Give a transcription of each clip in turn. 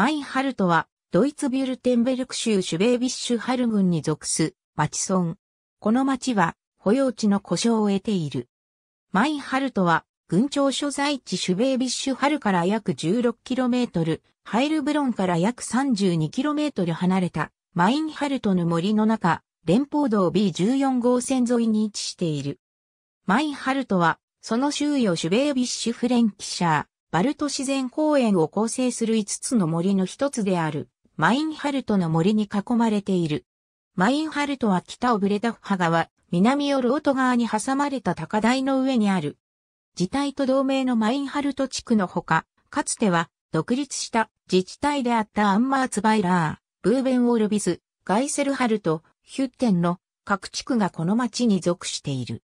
マインハルトは、ドイツビュルテンベルク州シュベービッシュハル郡に属す、町村。この町は、保養地の故障を得ている。マインハルトは、郡庁所在地シュベービッシュハルから約 16km、ハイルブロンから約 32km 離れた、マインハルトの森の中、連邦道 B14 号線沿いに位置している。マインハルトは、その周囲をシュベービッシュフレンキシャー、バルト自然公園を構成する5つの森の一つである、マインハルトの森に囲まれている。マインハルトは北をブレダフハ川、南オルオト川に挟まれた高台の上にある。自体と同盟のマインハルト地区のほか、かつては独立した自治体であったアンマーツバイラー、ブーベンオルビズ、ガイセルハルト、ヒュッテンの各地区がこの町に属している。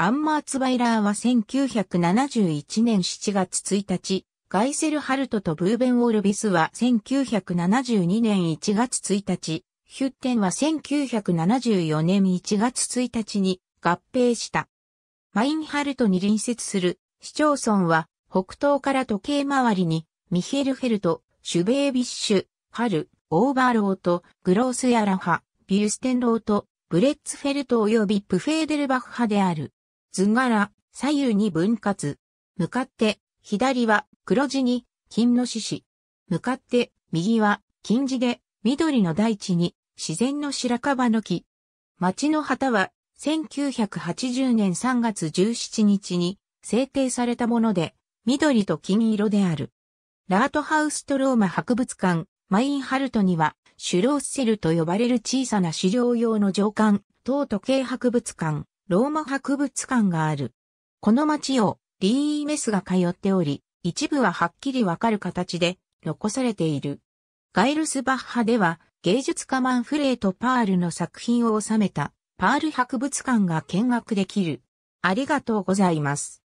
アンマーツバイラーは1971年7月1日、ガイセルハルトとブーベン・オルビスは1972年1月1日、ヒュッテンは1974年1月1日に合併した。マインハルトに隣接する市町村は北東から時計回りにミヒェルフェルト、シュベービッシュ、ハル、オーバーロート、グロースヤラハ、ビューステンロート、ブレッツフェルト及びプフェーデルバッハである。図柄、左右に分割。向かって、左は黒地に金の獅子。向かって、右は金地で緑の大地に自然の白樺の木。町の旗は1980年3月17日に制定されたもので、緑と金色である。ラートハウストローマ博物館、マインハルトには、シュローッセルと呼ばれる小さな資料用の上巻、等時計博物館、ローマ博物館がある。この町をリーメスが通っており、一部ははっきりわかる形で残されている。ガイルスバッハでは芸術家マンフレート・パールの作品を収めたパール博物館が見学できる。ありがとうございます。